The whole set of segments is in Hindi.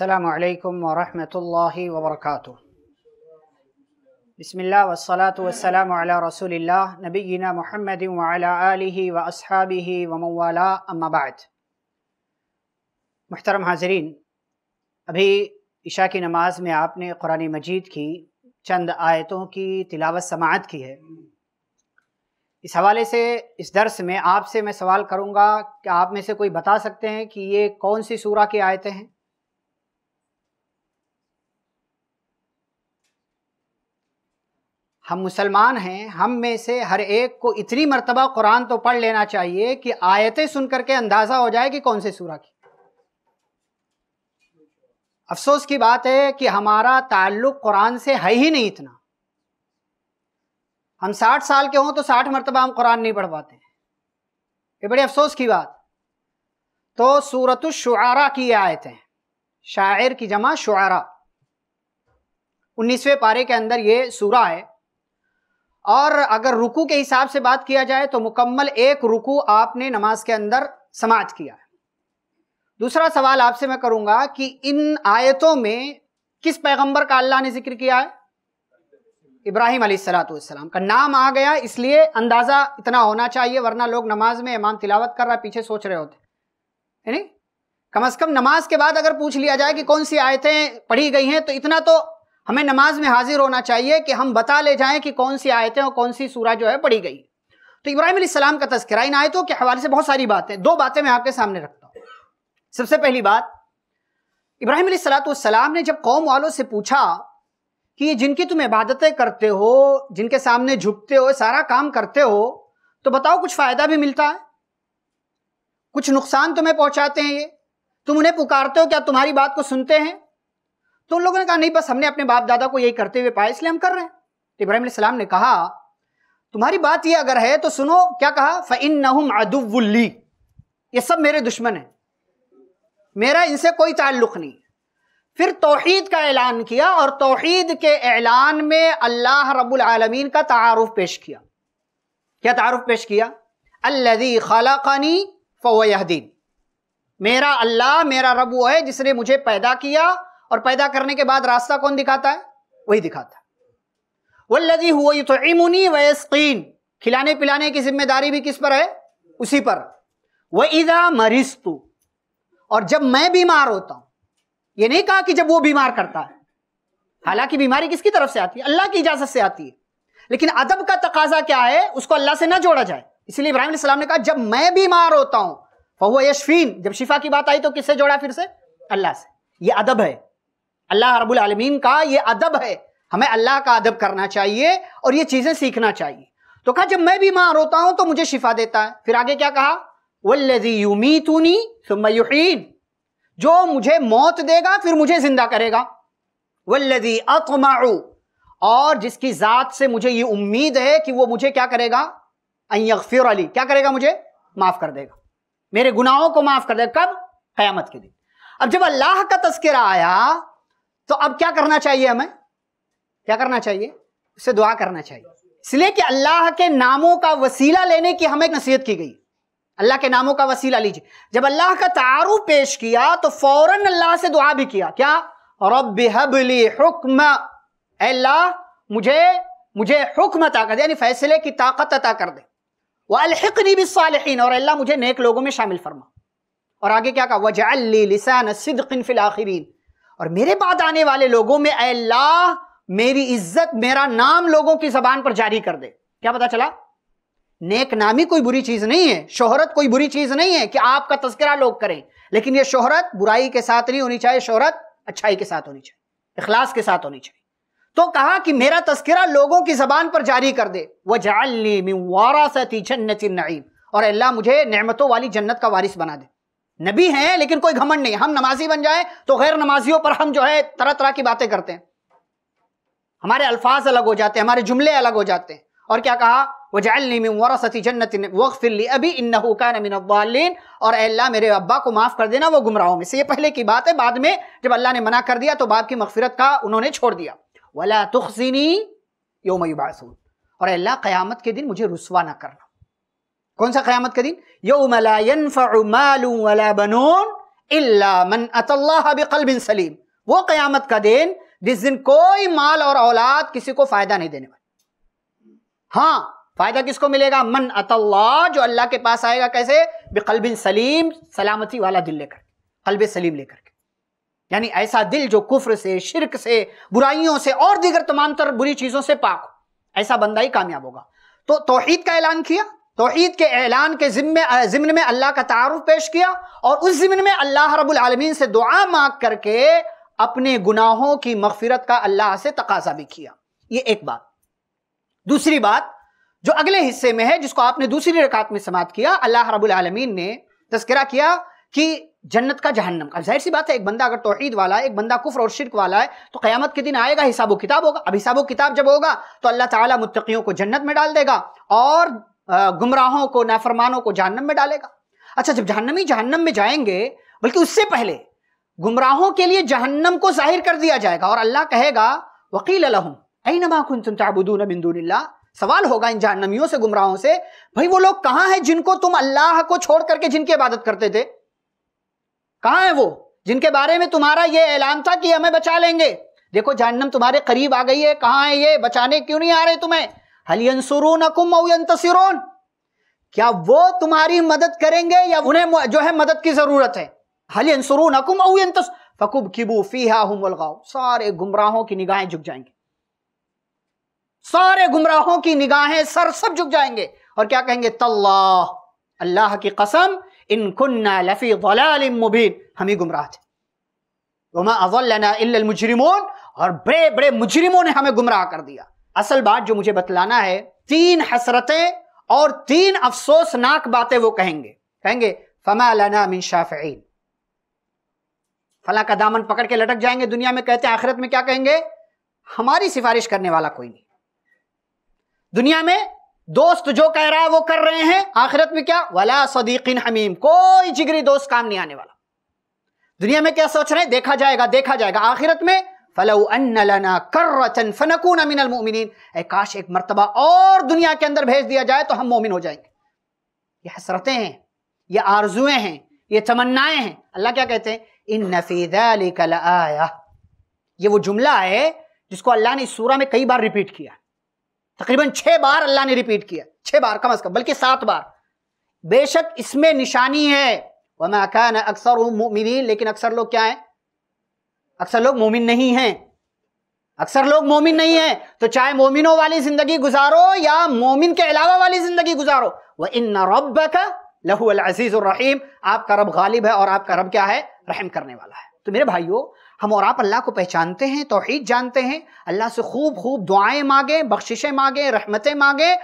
السلام عليكم ورحمة الله وبركاته بسم الله والصلاة والسلام على رسول الله نبينا محمد وعلى آله وأصحابه ومن والاه أما بعد محترم ابھی عشاء کی نماز میں آپ نے قرآن مجید کی چند آیتوں کی تلاوت سماعت کی ہے اس حوالے سے اس درس میں آپ سے میں سوال کروں گا کہ آپ میں سے کوئی بتا سکتے ہیں کہ یہ کون سی سورہ کی آیتیں ہیں हम मुसलमान हैं हम में से हर एक को इतनी मरतबा कुरान तो पढ़ लेना चाहिए कि आयतें सुन करके अंदाज़ा हो जाए कि कौन से सूरा की अफसोस की बात है कि हमारा ताल्लुक कुरान से है ही नहीं इतना हम साठ साल के हों तो साठ मरतबा हम कुरान नहीं पढ़ पाते ये बड़े अफसोस की बात तो सूरत शुरा की आयतें शायर की जमा शुआरा उन्नीसवें पारे के अंदर ये सूरा है और अगर रुकू के हिसाब से बात किया जाए तो मुकम्मल एक रुकू आपने नमाज के अंदर समाज किया है दूसरा सवाल आपसे मैं करूंगा कि इन आयतों में किस पैगंबर का अल्लाह ने जिक्र किया है इब्राहिम सलाम का नाम आ गया इसलिए अंदाज़ा इतना होना चाहिए वरना लोग नमाज में इमाम तिलावत कर रहा है पीछे सोच रहे होते है कम अज़ कम नमाज के बाद अगर पूछ लिया जाए कि कौन सी आयतें पढ़ी गई हैं तो इतना तो हमें नमाज में हाजिर होना चाहिए कि हम बता ले जाएं कि कौन सी आयतें और कौन सी सूरा जो है पढ़ी गई तो इब्राहिम सलाम का तस्करा इन आयतों के हवाले से बहुत सारी बातें दो बातें मैं आपके सामने रखता हूँ सबसे पहली बात इब्राहिम सलाम ने जब कौम वालों से पूछा कि ये जिनकी तुम इबादतें करते हो जिनके सामने झुकते हो सारा काम करते हो तो बताओ कुछ फ़ायदा भी मिलता है कुछ नुकसान तुम्हें पहुंचाते हैं ये तुम उन्हें पुकारते हो क्या तुम्हारी बात को सुनते हैं तो उन लोगों ने कहा नहीं बस हमने अपने बाप दादा को यही करते हुए पाया इसलिए हम कर रहे हैं तो इब्राहिम सलाम ने कहा तुम्हारी बात ये अगर है तो सुनो क्या कहा फ़िन नहुम अदुबुल्ली ये सब मेरे दुश्मन हैं मेरा इनसे कोई ताल्लुक नहीं फिर तोहीद का ऐलान किया और तोहीद के ऐलान में अल्लाह रब्बुल आलमीन का तारुफ पेश किया क्या तारुफ पेश किया अल्लदी खालाकानी फ़वहदीन मेरा अल्लाह मेरा रब वो है जिसने मुझे पैदा किया और पैदा करने के बाद रास्ता कौन दिखाता है वही दिखाता है वल्लजी हुआ ये तो इमुनी वीन खिलाने पिलाने की जिम्मेदारी भी किस पर है उसी पर वह ईदा मरीज तू और जब मैं बीमार होता हूं ये नहीं कहा कि जब वो बीमार करता है हालांकि बीमारी किसकी तरफ से आती है अल्लाह की इजाजत से आती है लेकिन अदब का तकाजा क्या है उसको अल्लाह से ना जोड़ा जाए इसलिए इब्राहिम सलाम ने कहा जब मैं बीमार होता हूं फहुआ यशफीन जब शिफा की बात आई तो किससे जोड़ा फिर से अल्लाह से यह अदब है अल्लाह रब्बुल आलमीन का ये अदब है हमें अल्लाह का अदब करना चाहिए और ये चीज़ें सीखना चाहिए तो कहा जब मैं बीमार होता हूँ तो मुझे शिफा देता है फिर आगे क्या कहा वल्लजी युमीतूनी सुमयुहीन जो मुझे मौत देगा फिर मुझे जिंदा करेगा वल्लजी अतमाऊ और जिसकी ज़ात से मुझे ये उम्मीद है कि वो मुझे क्या करेगा अयफिर अली क्या करेगा मुझे माफ़ कर देगा मेरे गुनाहों को माफ़ कर देगा कब क़यामत के दिन अब जब अल्लाह का तस्करा आया तो अब क्या करना चाहिए हमें क्या करना चाहिए उसे दुआ करना चाहिए इसलिए कि अल्लाह के नामों का वसीला लेने की हमें नसीहत की गई अल्लाह के नामों का वसीला लीजिए जब अल्लाह का तारु पेश किया तो फौरन अल्लाह से दुआ भी किया क्या रब हुक्म अल्लाह मुझे मुझे हुक्म अता कर दे यानी फैसले की ताकत अता कर दे वलहकनी भी सालहीन और अल्लाह मुझे नेक लोगों में शामिल फरमा और आगे क्या कहा वजह लिसान सिद्किन फिल और मेरे बाद आने वाले लोगों में अल्लाह मेरी इज्जत मेरा नाम लोगों की जबान पर जारी कर दे क्या पता चला नेक नामी कोई बुरी चीज नहीं है शोहरत कोई बुरी चीज नहीं है कि आपका तस्करा लोग करें लेकिन यह शोहरत बुराई के साथ नहीं होनी चाहिए शोहरत अच्छाई के साथ होनी चाहिए इखलास के साथ होनी चाहिए तो कहा कि मेरा तस्करा लोगों की जबान पर जारी कर दे वह जाली वारा सती जन्नत और अल्लाह मुझे नेमतों वाली जन्नत का वारिस बना दे नबी हैं लेकिन कोई घमंड नहीं हम नमाजी बन जाए तो गैर नमाजियों पर हम जो है तरह तरह की बातें करते हैं हमारे अल्फाज अलग हो जाते हैं हमारे जुमले अलग हो जाते हैं और क्या कहा वजालनी में वरसती जन्नत वक्फिल्ली अभी इन्नका नमिन और अल्लाह मेरे अब्बा को माफ़ कर देना वो गुमराहों में से ये पहले की बात है बाद में जब अल्लाह ने मना कर दिया तो बाप की मफफरत का उन्होंने छोड़ दिया वला तुखसिनी योम और अल्लाह क्यामत के दिन मुझे रसवा ना करना कौन सा क़्यामत का दिन योमलायन फ़माला बनून मन सलीम वो क़्यामत का दिन जिस दिन कोई माल और औलाद किसी को फ़ायदा नहीं देने वाला हाँ फ़ायदा किसको मिलेगा मन अतल्ला जो अल्लाह के पास आएगा कैसे बेकलबिन सलीम सलामती वाला दिल लेकर कलब सलीम लेकर के यानी ऐसा दिल जो कुफ्र से शिरक से बुराइयों से और दीगर तमाम तर बुरी चीज़ों से पाक हो ऐसा बंदा ही कामयाब होगा तो तोहहीद का ऐलान किया तोहद के ऐलान के ज़िम्मे ज़िम्न में अल्लाह का तारफ़ पेश किया और उस ज़िम्न में अल्लाह रबालमीन से दुआ मांग करके अपने गुनाहों की मफफरत का अल्लाह से तकाजा भी किया ये एक बात दूसरी बात जो अगले हिस्से में है जिसको आपने दूसरी रकात में समाप्त किया अल्लाह रबालमीन ने तस्करा किया कि जन्नत का जहन्नम का जाहिर सी बात है एक बंदा अगर ईद वाला है एक बंदा कुफर और शिरक वाला है तो क़यामत के दिन आएगा हिसाब किताब होगा अब हिसाब किताब जब होगा तो अल्लाह ताला मुत्तकियों को जन्नत में डाल देगा और गुमराहों को नाफरमानों को जहन्नम में डालेगा अच्छा जब जहन्नमी जहन्नम में जाएंगे बल्कि उससे पहले गुमराहों के लिए जहन्नम को जाहिर कर दिया जाएगा और अल्लाह कहेगा वकील अलहम नमा तुम सवाल होगा इन जहनमियों से गुमराहों से भाई वो लोग कहाँ हैं जिनको तुम अल्लाह को छोड़ करके जिनकी इबादत करते थे कहाँ है वो जिनके बारे में तुम्हारा ये ऐलान था कि हमें बचा लेंगे देखो जहनम तुम्हारे करीब आ गई है कहाँ है ये बचाने क्यों नहीं आ रहे तुम्हें हलियंसुरून क्या वो तुम्हारी मदद करेंगे या उन्हें जो है मदद की जरूरत है हलियंसुरून फकुब किबू फीहा सारे गुमराहों की निगाहें झुक जाएंगे सारे गुमराहों की निगाहें सर सब झुक जाएंगे और क्या कहेंगे तल्लाह अल्लाह की कसम इन खुन्ना लफी मुबीन हम ही गुमराह थे वमा अवलना मुजरिमोन और बड़े बड़े मुजरिमों ने हमें गुमराह कर दिया असल बात जो मुझे बतलाना है तीन हसरतें और तीन अफसोसनाक बातें वो कहेंगे कहेंगे फमा मिन फला का दामन पकड़ के लटक जाएंगे दुनिया में कहते हैं आखिरत में क्या कहेंगे हमारी सिफारिश करने वाला कोई नहीं दुनिया में दोस्त जो कह रहा है वो कर रहे हैं आखिरत में क्या वला सदीकिन हमीम कोई जिगरी दोस्त काम नहीं आने वाला दुनिया में क्या सोच रहे हैं देखा जाएगा देखा जाएगा आखिरत में फ़लऊ अन्ना कर्रतन फ़नकून मिनल मोमिन ए काश एक मरतबा और दुनिया के अंदर भेज दिया जाए तो हम मोमिन हो जाएंगे ये हसरतें हैं ये आरजुएं हैं ये तमन्नाएं हैं अल्लाह क्या कहते हैं इन नफीदल आया ये वो जुमला है जिसको अल्लाह ने इस सूरा में कई बार रिपीट किया तकरीबन छः बार अल्लाह ने रिपीट किया छः बार कम अज़ कम बल्कि सात बार बेशक इसमें निशानी है वमा कान अक्सर मोमिन लेकिन अक्सर लोग क्या हैं अक्सर लोग मोमिन नहीं हैं अक्सर लोग मोमिन नहीं है तो चाहे मोमिनों वाली जिंदगी गुजारो या मोमिन के अलावा वाली जिंदगी गुजारो वह इन रब का लहू अजीज रहीम आपका रब गालिब है और आपका रब क्या है रहम करने वाला है तो मेरे भाइयों हम और आप अल्लाह को पहचानते हैं तोहहीद जानते हैं अल्लाह से खूब खूब दुआएं मांगे बख्शिशें मांगे रहमतें मांगे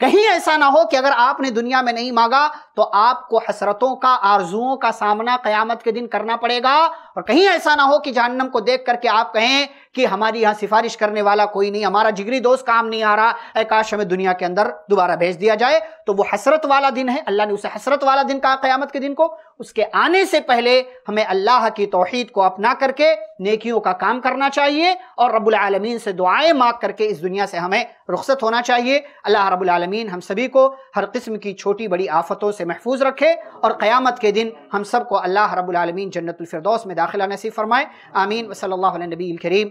कहीं ऐसा ना हो कि अगर आपने दुनिया में नहीं मांगा तो आपको हसरतों का आरजुओं का सामना कयामत के दिन करना पड़ेगा और कहीं ऐसा ना हो कि जहन्नम को देख करके आप कहें कि हमारी यहाँ सिफारिश करने वाला कोई नहीं हमारा जिगरी दोस्त काम नहीं आ रहा है काश हमें दुनिया के अंदर दोबारा भेज दिया जाए तो वो हसरत वाला दिन है अल्लाह ने उसे हसरत वाला दिन कहा क़्यामत के दिन को उसके आने से पहले हमें अल्लाह की तोहहीद को अपना करके नेकियों का काम करना चाहिए और रबालमीन से दुआएं मांग करके इस दुनिया से हमें रुख्सत होना चाहिए अल्लाह रबालमीन हम सभी को हर किस्म की छोटी बड़ी आफतों से महफूज रखे और क़्यामत के दिन हम सबको अल्लाह रबालमीन जन्नतफरदौस में दाखिला नसीब फरमाए आमीन वसल नबी करीम